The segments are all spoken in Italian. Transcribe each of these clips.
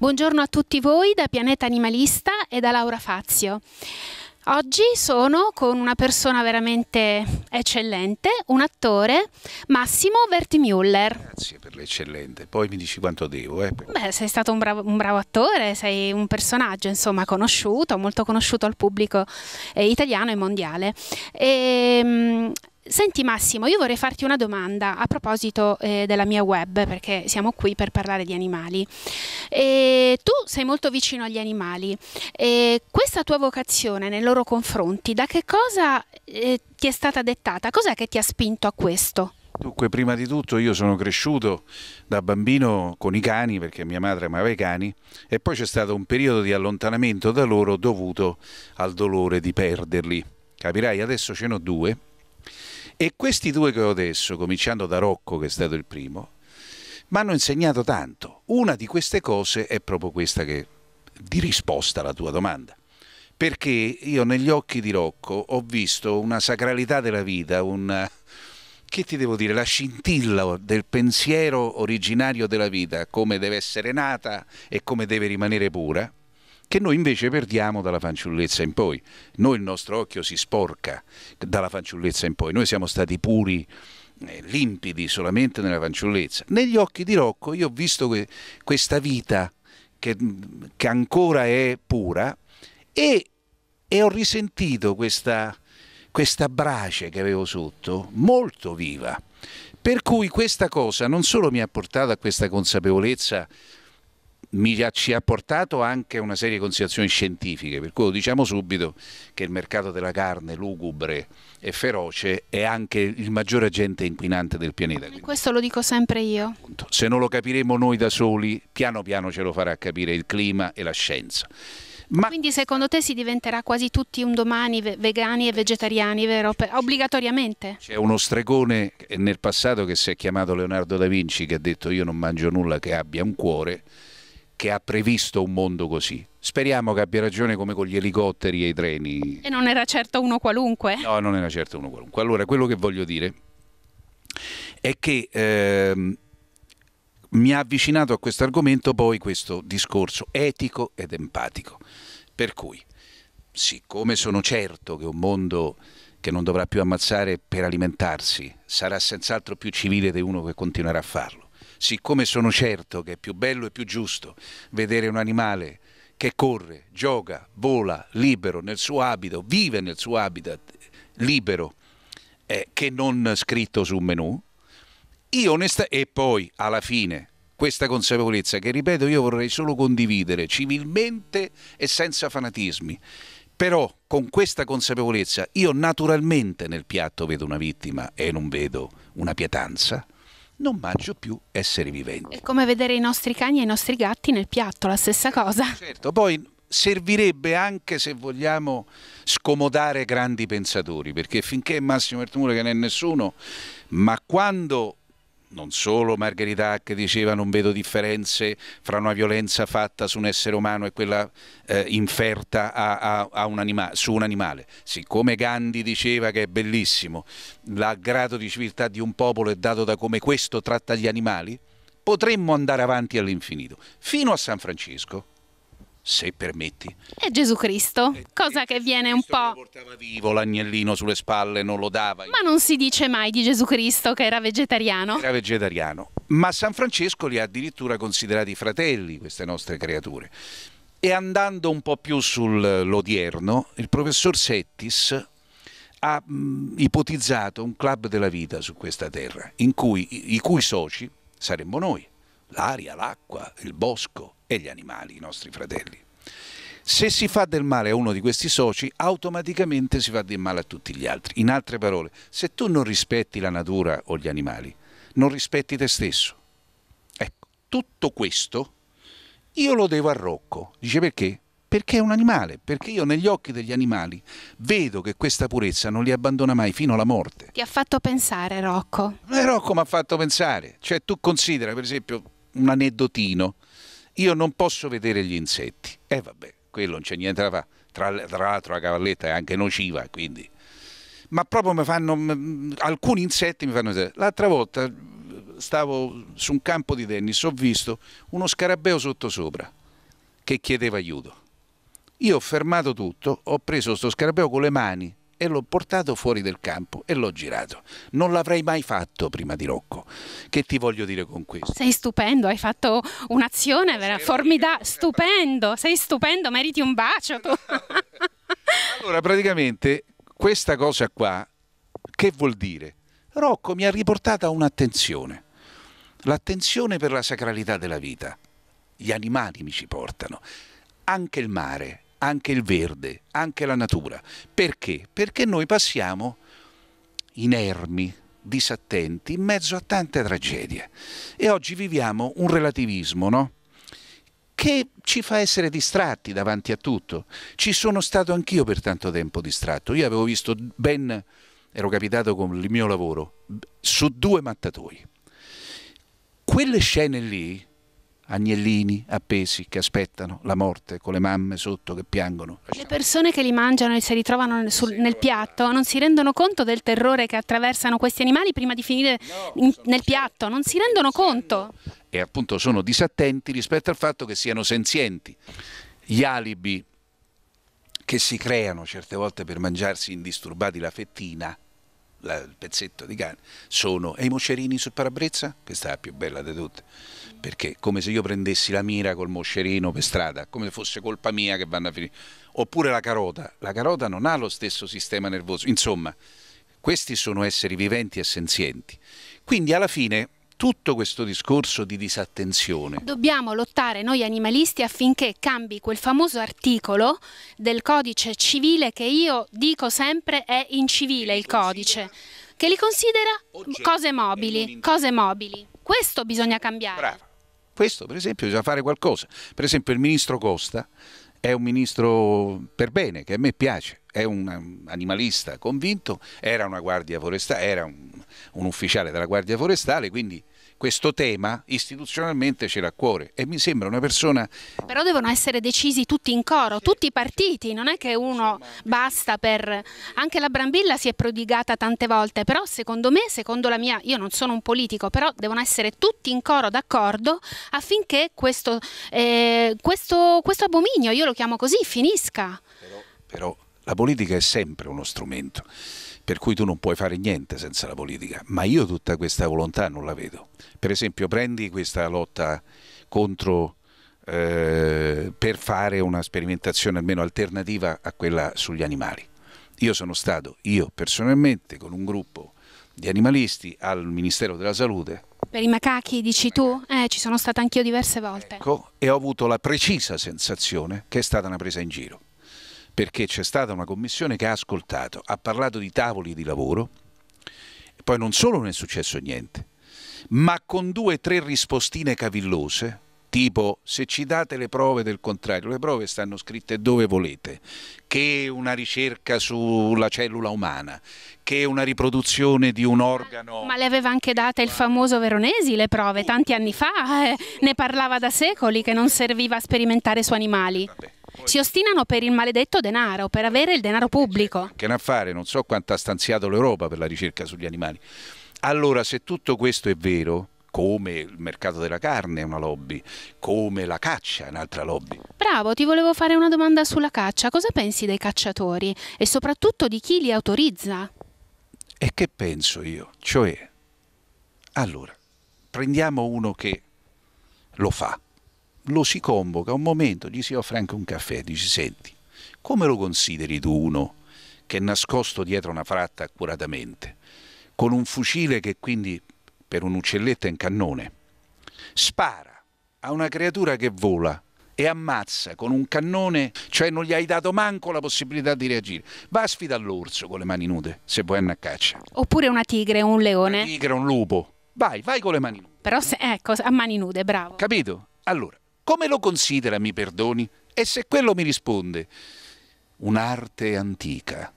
Buongiorno a tutti voi da Pianeta Animalista e da Laura Fazio. Oggi sono con una persona veramente eccellente, un attore, Massimo Vertimuller. Grazie per l'eccellente, poi mi dici quanto devo. Eh. Beh, sei stato un bravo, un bravo, attore, sei un personaggio insomma conosciuto, molto conosciuto al pubblico eh, italiano e mondiale. E, ehm, Senti Massimo, io vorrei farti una domanda a proposito eh, della mia web, perché siamo qui per parlare di animali. E tu sei molto vicino agli animali e questa tua vocazione nei loro confronti, da che cosa eh, ti è stata dettata? Cos'è che ti ha spinto a questo? Dunque, prima di tutto io sono cresciuto da bambino con i cani, perché mia madre amava i cani, e poi c'è stato un periodo di allontanamento da loro dovuto al dolore di perderli. Capirai, adesso ce ne ho due e questi due che ho adesso, cominciando da Rocco che è stato il primo, mi hanno insegnato tanto. Una di queste cose è proprio questa che di risposta alla tua domanda. Perché io negli occhi di Rocco ho visto una sacralità della vita, un che ti devo dire, la scintilla del pensiero originario della vita, come deve essere nata e come deve rimanere pura, che noi invece perdiamo dalla fanciullezza in poi. Noi il nostro occhio si sporca dalla fanciullezza in poi, noi siamo stati puri eh, limpidi solamente nella fanciullezza. Negli occhi di Rocco io ho visto que questa vita che, mm, che, ancora è pura e, e ho risentito questa, questa brace che avevo sotto molto viva. Per cui questa cosa non solo mi ha portato a questa consapevolezza mi, ci ha portato anche una serie di considerazioni scientifiche, per cui lo diciamo subito che il mercato della carne lugubre e feroce è anche il maggiore agente inquinante del pianeta. E questo lo dico sempre io. Se non lo capiremo noi da soli, piano piano ce lo farà capire il clima e la scienza. Ma... Quindi secondo te si diventerà quasi tutti un domani vegani e vegetariani, vero? Obbligatoriamente? C'è uno stregone nel passato che si è chiamato Leonardo da Vinci che ha detto io non mangio nulla che abbia un cuore che ha previsto un mondo così. Speriamo che abbia ragione come con gli elicotteri e i treni. E non era certo uno qualunque? No, non era certo uno qualunque. Allora, quello che voglio dire è che ehm, mi ha avvicinato a questo argomento poi questo discorso etico ed empatico. Per cui, siccome sono certo che un mondo che non dovrà più ammazzare per alimentarsi sarà senz'altro più civile di uno che continuerà a farlo, siccome sono certo che è più bello e più giusto vedere un animale che corre, gioca, vola libero nel suo abito, vive nel suo habitat libero, eh, che non scritto su un menù, io onesta e poi alla fine questa consapevolezza che ripeto io vorrei solo condividere civilmente e senza fanatismi. Però con questa consapevolezza io naturalmente nel piatto vedo una vittima e non vedo una pietanza, non mangio più esseri viventi. È come vedere i nostri cani e i nostri gatti nel piatto, la stessa cosa. Certo, poi servirebbe anche se vogliamo scomodare grandi pensatori, perché finché Massimo Bertone che non è nessuno, ma quando non solo Margherita Hack diceva non vedo differenze fra una violenza fatta su un essere umano e quella eh, inferta a, a, a un su un animale, siccome Gandhi diceva che è bellissimo, il grado di civiltà di un popolo è dato da come questo tratta gli animali, potremmo andare avanti all'infinito, fino a San Francesco se permetti. È Gesù Cristo, eh, cosa che viene un po'... Lo portava vivo l'agnellino sulle spalle, non lo dava. Ma non si dice mai di Gesù Cristo che era vegetariano. Era vegetariano, ma San Francesco li ha addirittura considerati fratelli, queste nostre creature. E andando un po' più sull'odierno, eh, il professor Settis ha mm, ipotizzato un club della vita su questa terra, cui, i cui soci saremmo noi, l'aria, l'acqua, il bosco e gli animali, i nostri fratelli. Se si fa del male a uno di questi soci, automaticamente si fa del male a tutti gli altri. In altre parole, se tu non rispetti la natura o gli animali, non rispetti te stesso. Ecco, tutto questo io lo devo a Rocco. Dice perché? Perché è un animale, perché io negli occhi degli animali vedo che questa purezza non li abbandona mai fino alla morte. Ti ha fatto pensare Rocco? Eh, Rocco mi ha fatto pensare. Cioè tu considera per esempio un aneddotino io non posso vedere gli insetti. E eh, vabbè, quello non c'è niente da fare. Tra, tra l'altro la cavalletta è anche nociva, quindi. Ma proprio mi fanno, alcuni insetti mi fanno... vedere. L'altra volta eh, stavo su un campo di tennis, ho visto uno scarabeo sottosopra che chiedeva aiuto. Io ho fermato tutto, ho preso questo scarabeo con le mani e l'ho portato fuori del campo e l'ho girato. Non l'avrei mai fatto prima di Rocco. Che ti voglio dire con questo? Sei stupendo, hai fatto un'azione vera, formidabile, stupendo, sei stupendo, meriti un bacio tu. allora, praticamente questa cosa qua che vuol dire? Rocco mi ha riportato a un'attenzione, l'attenzione per la sacralità della vita. Gli animali mi ci portano, anche il mare anche il verde, anche la natura. Perché? Perché noi passiamo inermi, disattenti, in mezzo a tante tragedie. E oggi viviamo un relativismo, no? che ci fa essere distratti davanti a tutto. Ci sono stato anch'io per tanto tempo distratto. Io avevo visto ben, ero capitato con il mio lavoro, su due mattatoi. Quelle scene lì agnellini appesi che aspettano la morte con le mamme sotto che piangono. Le persone che li mangiano e se li trovano nel, sul, nel piatto non si rendono conto del terrore che attraversano questi animali prima di finire in, nel piatto, non si rendono conto. E appunto sono disattenti rispetto al fatto che siano senzienti. Gli alibi che si creano certe volte per mangiarsi indisturbati la fettina la, il pezzetto di carne, sono e i moscerini sul parabrezza? Questa è la più bella di tutte, perché come se io prendessi la mira col moscerino per strada, come se fosse colpa mia che vanno a finire. Oppure la carota, la carota non ha lo stesso sistema nervoso, insomma, questi sono esseri viventi e senzienti. Quindi alla fine tutto questo discorso di disattenzione. Dobbiamo lottare noi animalisti affinché cambi quel famoso articolo del codice civile che io dico sempre è incivile il codice, che li considera cose mobili, cose mobili. Questo bisogna cambiare. Brava. Questo per esempio bisogna fare qualcosa. Per esempio il ministro Costa è un ministro per bene, che a me piace, è un animalista convinto, era, guardia foresta, era un, un, ufficiale della Guardia Forestale, quindi questo tema istituzionalmente ce l'ha a cuore e mi sembra una persona... Però devono essere decisi tutti in coro, sì. tutti i partiti, non è che uno basta per... Anche la Brambilla si è prodigata tante volte, però secondo me, secondo la mia... Io non sono un politico, però devono essere tutti in coro d'accordo affinché questo, eh, questo, questo abominio, io lo chiamo così, finisca. Però, però la politica è sempre uno strumento, per cui tu non puoi fare niente senza la politica, ma io tutta questa volontà non la vedo. Per esempio prendi questa lotta contro eh, per fare una sperimentazione almeno alternativa a quella sugli animali. Io sono stato, io personalmente, con un gruppo di animalisti al Ministero della Salute. Per i macachi, dici tu? Eh, ci sono stato anch'io diverse volte. Ecco, e ho avuto la precisa sensazione che è stata una presa in giro perché c'è stata una commissione che ha ascoltato, ha parlato di tavoli di lavoro, e poi non solo non è successo niente, ma con due o tre rispostine cavillose, tipo se ci date le prove del contrario, le prove stanno scritte dove volete, che una ricerca sulla cellula umana, che una riproduzione di un organo... Ma le aveva anche date il famoso Veronesi le prove tanti anni fa, eh, ne parlava da secoli che non serviva a sperimentare su animali. Vabbè. Si ostinano per il maledetto denaro, per avere il denaro eh, certo. pubblico. Che ne affare, non so quanto ha stanziato l'Europa per la ricerca sugli animali. Allora, se tutto questo è vero, come il mercato della carne è una lobby, come la caccia è un'altra lobby. Bravo, ti volevo fare una domanda sulla caccia. Cosa pensi dei cacciatori e soprattutto di chi li autorizza? E che penso io? Cioè, allora, prendiamo uno che lo fa lo si convoca un momento, gli si offre anche un caffè, dici senti, come lo consideri tu uno che è nascosto dietro una fratta accuratamente, con un fucile che quindi per un'uccelletta è un cannone, spara a una creatura che vola e ammazza con un cannone, cioè non gli hai dato manco la possibilità di reagire. Va a sfidare l'orso con le mani nude, se vuoi andare a caccia. Oppure una tigre, un leone. Una tigre, un lupo. Vai, vai con le mani nude. Però se, ecco, a mani nude, bravo. Capito? Allora, come lo considera, mi perdoni? E se quello mi risponde, un'arte antica,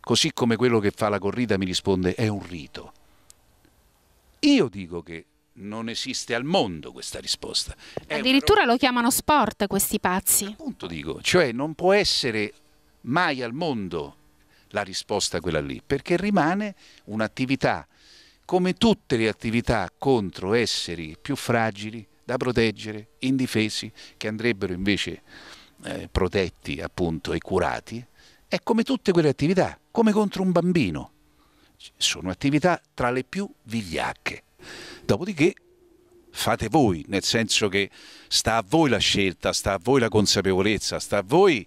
così come quello che fa la corrida mi risponde, è un rito. Io dico che non esiste al mondo questa risposta. È Addirittura un... lo chiamano sport questi pazzi. Appunto dico, cioè non può essere mai al mondo la risposta quella lì, perché rimane un'attività, come tutte le attività contro esseri più fragili, da proteggere, indifesi, che andrebbero invece eh, protetti appunto e curati, è come tutte quelle attività, come contro un bambino. Sono attività tra le più vigliacche. Dopodiché fate voi, nel senso che sta a voi la scelta, sta a voi la consapevolezza, sta a voi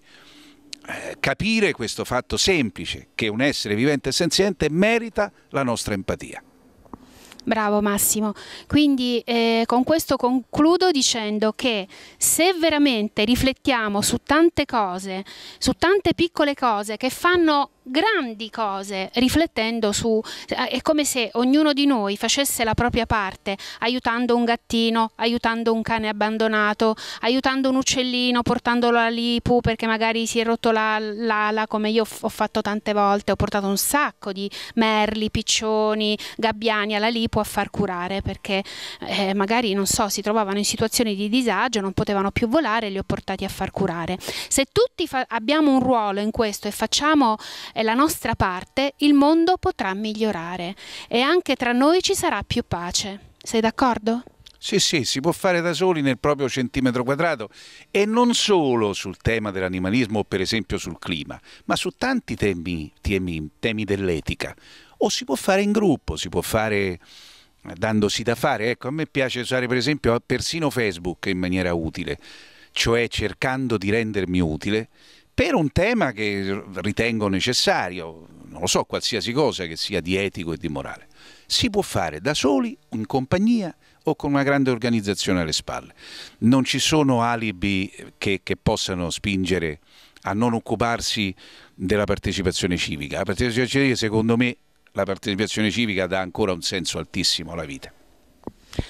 eh, capire questo fatto semplice che un essere vivente e senziente merita la nostra empatia. Bravo Massimo, quindi eh, con questo concludo dicendo che se veramente riflettiamo su tante cose, su tante piccole cose che fanno grandi cose, riflettendo su... Eh, è come se ognuno di noi facesse la propria parte, aiutando un gattino, aiutando un cane abbandonato, aiutando un uccellino, portandolo all'IPU perché magari si è rotto l'ala, come io ho fatto tante volte, ho portato un sacco di merli, piccioni, gabbiani alla LIPU a far curare perché eh, magari, non so, si trovavano in situazioni di disagio, non potevano più volare, li ho portati a far curare. Se tutti abbiamo un ruolo in questo e facciamo è la nostra parte, il mondo potrà migliorare e anche tra noi ci sarà più pace. Sei d'accordo? Sì, sì, si può fare da soli nel proprio centimetro quadrato e non solo sul tema dell'animalismo o per esempio sul clima, ma su tanti temi, temi, temi dell'etica. O si può fare in gruppo, si può fare eh, dandosi da fare. Ecco, a me piace usare per esempio persino Facebook in maniera utile, cioè cercando di rendermi utile per un tema che ritengo necessario, non lo so, qualsiasi cosa che sia di etico e di morale. Si può fare da soli, in compagnia o con una grande organizzazione alle spalle. Non ci sono alibi che, che possano spingere a non occuparsi della partecipazione civica. La partecipazione civica, secondo me, la partecipazione civica dà ancora un senso altissimo alla vita.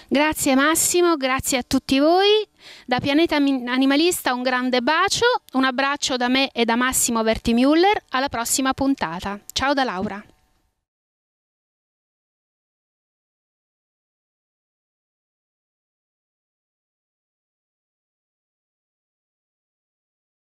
Grazie Massimo, grazie a tutti voi. Da Pianeta Animalista un grande bacio, un abbraccio da me e da Massimo Vertimüller, alla prossima puntata. Ciao da Laura.